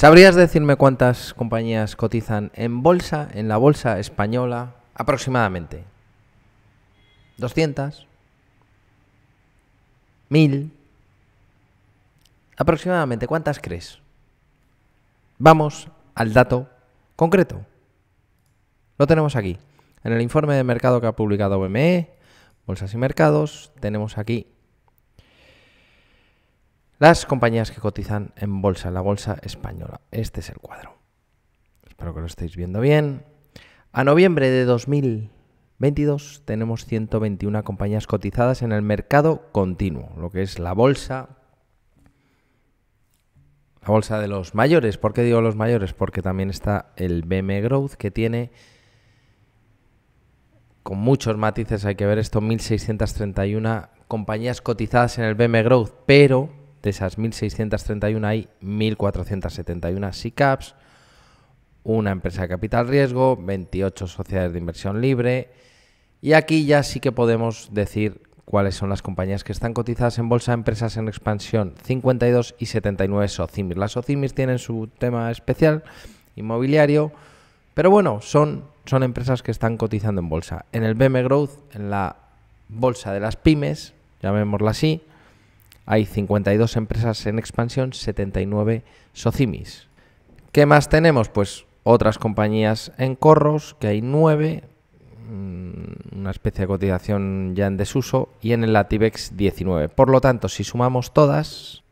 ¿Sabrías decirme cuántas compañías cotizan en bolsa, en la bolsa española, aproximadamente? ¿200? ¿1000? Aproximadamente, ¿cuántas crees? Vamos al dato concreto. Lo tenemos aquí. En el informe de mercado que ha publicado BME, Bolsas y Mercados, tenemos aquí las compañías que cotizan en bolsa, la bolsa española. Este es el cuadro. Espero que lo estéis viendo bien. A noviembre de 2022 tenemos 121 compañías cotizadas en el mercado continuo, lo que es la bolsa. La bolsa de los mayores. ¿Por qué digo los mayores? Porque también está el BM Growth que tiene con muchos matices hay que ver esto, 1.631 compañías cotizadas en el BM Growth, pero de esas 1.631 hay 1.471 SICAPs, una empresa de capital riesgo, 28 sociedades de inversión libre. Y aquí ya sí que podemos decir cuáles son las compañías que están cotizadas en bolsa, empresas en expansión, 52 y 79 SOCIMIS. Las SOCIMIS tienen su tema especial, inmobiliario, pero bueno, son, son empresas que están cotizando en bolsa. En el BM Growth, en la bolsa de las pymes, llamémosla así, hay 52 empresas en expansión, 79 socimis. ¿Qué más tenemos? Pues otras compañías en corros, que hay 9, mm, una especie de cotización ya en desuso, y en el Latibex 19. Por lo tanto, si sumamos todas,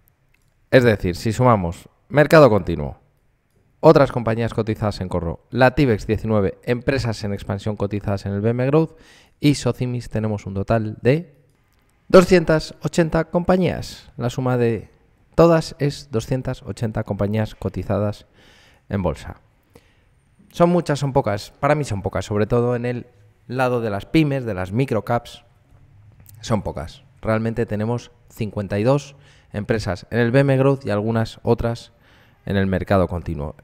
es decir, si sumamos mercado continuo, otras compañías cotizadas en corro, Latibex 19, empresas en expansión cotizadas en el BM Growth y Socimis, tenemos un total de 280 compañías. La suma de todas es 280 compañías cotizadas en bolsa. Son muchas, son pocas. Para mí son pocas, sobre todo en el lado de las pymes, de las microcaps. Son pocas. Realmente tenemos 52 empresas en el BM Growth y algunas otras en el mercado continuo.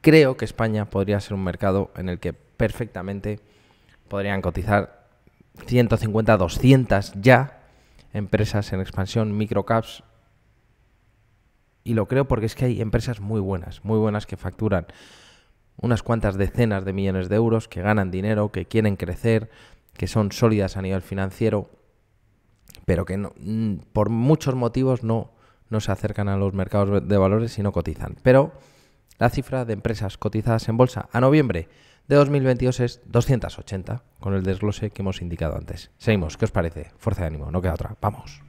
Creo que España podría ser un mercado en el que perfectamente podrían cotizar 150, 200 ya empresas en expansión, microcaps. Y lo creo porque es que hay empresas muy buenas, muy buenas que facturan unas cuantas decenas de millones de euros, que ganan dinero, que quieren crecer, que son sólidas a nivel financiero, pero que mm, por muchos motivos no, no se acercan a los mercados de valores y no cotizan. Pero la cifra de empresas cotizadas en bolsa a noviembre de 2022 es 280, con el desglose que hemos indicado antes. Seguimos, ¿qué os parece? Fuerza de ánimo, no queda otra. Vamos.